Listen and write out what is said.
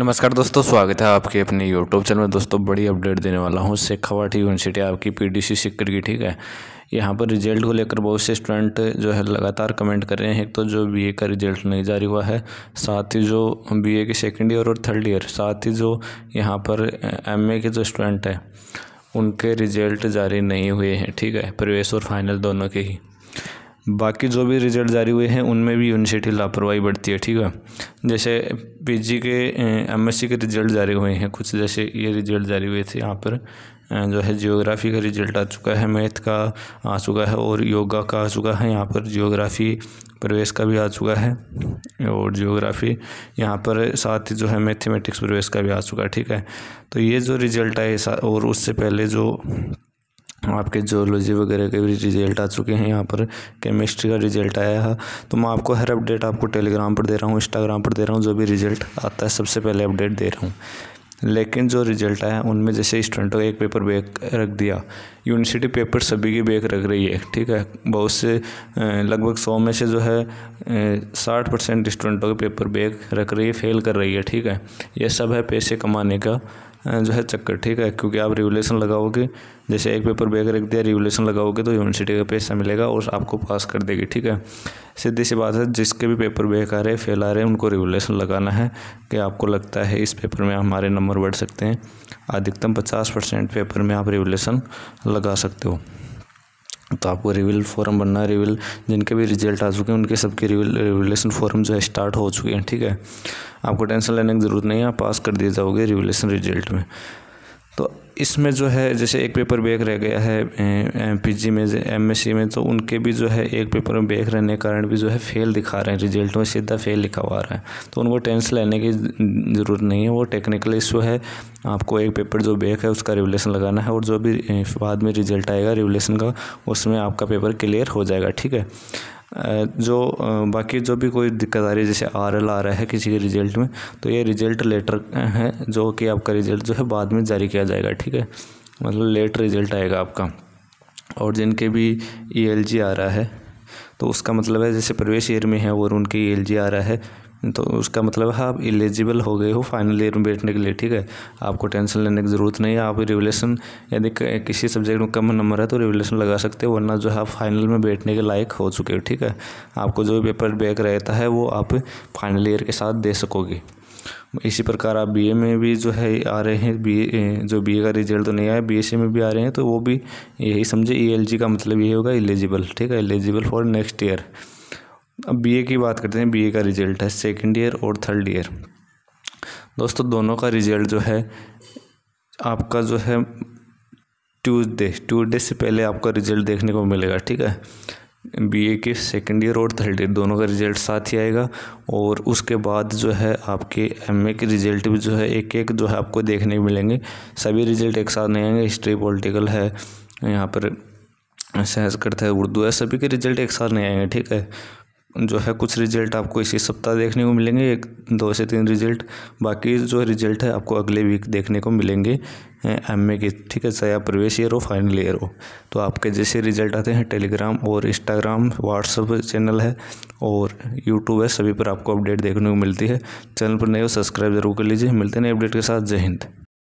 नमस्कार दोस्तों स्वागत है आपके अपने यूट्यूब चैनल में दोस्तों बड़ी अपडेट देने वाला हूँ शेखावाट यूनिवर्सिटी आपकी पीडीसी सिक्कर की ठीक है यहाँ पर रिजल्ट को लेकर बहुत से स्टूडेंट जो है लगातार कमेंट कर रहे हैं एक तो जो बीए का रिजल्ट नहीं जारी हुआ है साथ ही जो बीए के सेकेंड ईयर और थर्ड ईयर साथ ही जो यहाँ पर एमए के जो स्टूडेंट हैं उनके रिजल्ट जारी नहीं हुए हैं ठीक है प्रवेश और फाइनल दोनों के ही बाकी जो भी रिज़ल्ट जारी हुए हैं उनमें भी यूनिवर्सिटी लापरवाही बढ़ती है ठीक है जैसे पीजी के एमएससी के रिज़ल्ट जारी हुए हैं कुछ जैसे ये रिज़ल्ट जारी हुए थे यहाँ पर जो है जियोग्राफ़ी का रिज़ल्ट आ चुका है मैथ का आ चुका है और योगा का आ चुका है यहाँ पर जियोग्राफ़ी प्रवेश का भी आ चुका है और जियोग्राफ़ी यहाँ पर साथ ही जो है मैथमेटिक्स प्रवेश का भी आ चुका है ठीक है तो ये जो रिज़ल्ट आए और उससे पहले जो आपके जोलॉजी वगैरह के भी रिज़ल्ट आ चुके हैं यहाँ पर केमिस्ट्री का रिज़ल्ट आया है तो मैं आपको हर अपडेट आपको टेलीग्राम पर दे रहा हूँ इंस्टाग्राम पर दे रहा हूँ जो भी रिज़ल्ट आता है सबसे पहले अपडेट दे रहा हूँ लेकिन जो रिजल्ट आया उनमें जैसे स्टूडेंटों का एक पेपर बेक रख दिया यूनिवर्सिटी पेपर सभी की बेक रख रही है ठीक है बहुत से लगभग सौ में से जो है साठ परसेंट स्टूडेंटों के पेपर बेक रख रही है फेल कर रही है ठीक है यह सब है पैसे कमाने का जो है चक्कर ठीक है क्योंकि आप रेगुलेशन लगाओगे जैसे एक पेपर बैग रख दिया रेगुलेशन लगाओगे तो यूनिवर्सिटी का पैसा मिलेगा और आपको पास कर देगी ठीक है सीधी सी बात है जिसके भी पेपर बैग आ रहे फेल आ रहे हैं उनको रेगुलेशन लगाना है कि आपको लगता है इस पेपर में हमारे नंबर बढ़ सकते हैं अधिकतम पचास परसेंट पेपर में आप रेगुलेशन लगा सकते हो तो आपको रिविल फॉर्म बनना है रिविल जिनके भी रिजल्ट आ चुके हैं उनके सबके रिविल रिविलेशन फॉरम जो है स्टार्ट हो चुके हैं ठीक है आपको टेंशन लेने की ज़रूरत नहीं है आप पास कर दिए जाओगे रिविलेशन रिजल्ट में तो इसमें जो है जैसे एक पेपर बेक रह गया है एम पी में एमएससी में तो उनके भी जो है एक पेपर में बेक रहने के कारण भी जो है फेल दिखा रहे हैं रिजल्ट में सीधा फेल लिखा हुआ रहा है तो उनको टेंस लेने की ज़रूरत नहीं है वो टेक्निकल इशू है आपको एक पेपर जो बेक है उसका रिवलेशन लगाना है और जो भी बाद में रिजल्ट आएगा रिवलेशन का उसमें आपका पेपर क्लियर हो जाएगा ठीक है जो बाकी जो भी कोई दिक्कत आ रही है जैसे आर एल आ रहा है किसी के रिज़ल्ट में तो ये रिज़ल्ट लेटर है जो कि आपका रिज़ल्ट जो है बाद में जारी किया जाएगा ठीक है मतलब लेट रिज़ल्ट आएगा आपका और जिनके भी ई एल जी आ रहा है तो उसका मतलब है जैसे प्रवेश ईयर में है और उनके ई एल जी आ रहा है तो उसका मतलब है आप एलिजिबल हो गए हो फाइनल ईयर में बैठने के लिए ठीक है आपको टेंशन लेने की ज़रूरत नहीं है आप रिवलेशन यदि किसी सब्जेक्ट में कम नंबर है तो रिवलेशन लगा सकते हो वरना जो है आप फाइनल में बैठने के लायक हो चुके हो ठीक है आपको जो पेपर बैक रहता है वो आप फाइनल ईयर के साथ दे सकोगे इसी प्रकार आप बीए में भी जो है आ रहे हैं बी जो बीए का रिजल्ट तो नहीं आया बीएससी में भी आ रहे हैं तो वो भी यही समझे ई e का मतलब ये होगा एलिजिबल ठीक है एलिजिबल फॉर नेक्स्ट ईयर अब बीए की बात करते हैं बीए का रिजल्ट है सेकंड ईयर और थर्ड ईयर दोस्तों दोनों का रिजल्ट जो है आपका जो है ट्यूसडे ट्यूसडे से पहले आपका रिजल्ट देखने को मिलेगा ठीक है बीए के सेकेंड ईयर और थर्ड ईयर दोनों का रिजल्ट साथ ही आएगा और उसके बाद जो है आपके एमए के रिजल्ट भी जो है एक एक जो है आपको देखने मिलेंगे सभी रिजल्ट एक साथ नहीं आएंगे हिस्ट्री पॉलिटिकल है यहाँ पर संस्कृत है उर्दू है सभी के रिजल्ट एक साथ नहीं आएंगे ठीक है जो है कुछ रिजल्ट आपको इसी सप्ताह देखने को मिलेंगे एक दो से तीन रिजल्ट बाकी जो रिजल्ट है आपको अगले वीक देखने को मिलेंगे एम ए के ठीक है चाहे प्रवेश ईयर हो फाइनल ईयर हो तो आपके जैसे रिजल्ट आते हैं टेलीग्राम और इंस्टाग्राम व्हाट्सअप चैनल है और यूट्यूब है सभी पर आपको अपडेट देखने को मिलती है चैनल पर नए हो सब्सक्राइब जरूर कर लीजिए मिलते हैं नए अपडेट के साथ जय हिंद